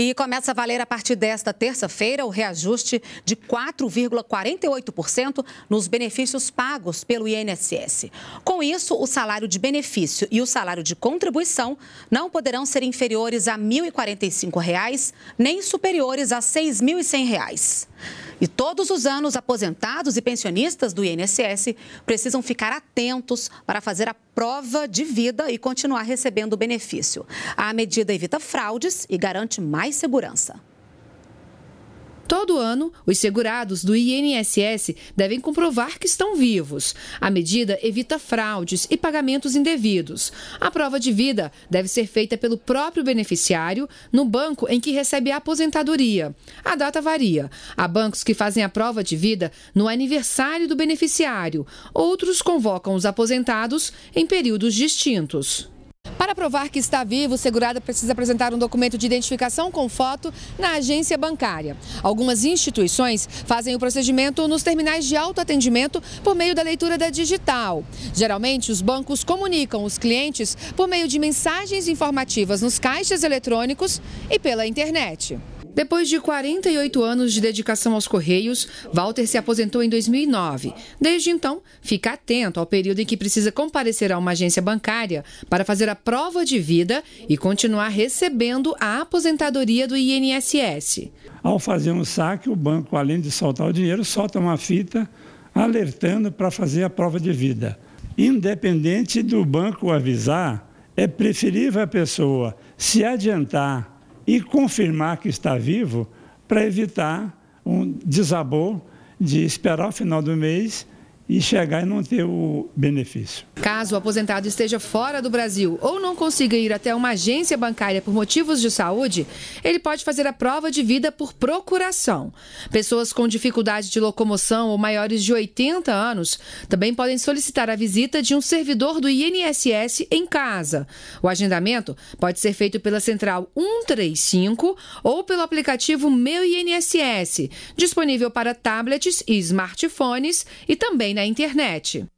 E começa a valer a partir desta terça-feira o reajuste de 4,48% nos benefícios pagos pelo INSS. Com isso, o salário de benefício e o salário de contribuição não poderão ser inferiores a R$ 1.045, nem superiores a R$ 6.100. E todos os anos, aposentados e pensionistas do INSS precisam ficar atentos para fazer a prova de vida e continuar recebendo o benefício. A medida evita fraudes e garante mais segurança. Todo ano, os segurados do INSS devem comprovar que estão vivos. A medida evita fraudes e pagamentos indevidos. A prova de vida deve ser feita pelo próprio beneficiário no banco em que recebe a aposentadoria. A data varia. Há bancos que fazem a prova de vida no aniversário do beneficiário, outros convocam os aposentados em períodos distintos provar que está vivo, o segurado precisa apresentar um documento de identificação com foto na agência bancária. Algumas instituições fazem o procedimento nos terminais de autoatendimento por meio da leitura da digital. Geralmente, os bancos comunicam os clientes por meio de mensagens informativas nos caixas eletrônicos e pela internet. Depois de 48 anos de dedicação aos Correios, Walter se aposentou em 2009. Desde então, fica atento ao período em que precisa comparecer a uma agência bancária para fazer a prova de vida e continuar recebendo a aposentadoria do INSS. Ao fazer um saque, o banco, além de soltar o dinheiro, solta uma fita alertando para fazer a prova de vida. Independente do banco avisar, é preferível a pessoa se adiantar e confirmar que está vivo para evitar um desabor de esperar o final do mês e chegar e não ter o benefício. Caso o aposentado esteja fora do Brasil ou não consiga ir até uma agência bancária por motivos de saúde, ele pode fazer a prova de vida por procuração. Pessoas com dificuldade de locomoção ou maiores de 80 anos também podem solicitar a visita de um servidor do INSS em casa. O agendamento pode ser feito pela central 135 ou pelo aplicativo Meu INSS, disponível para tablets e smartphones e também na internet.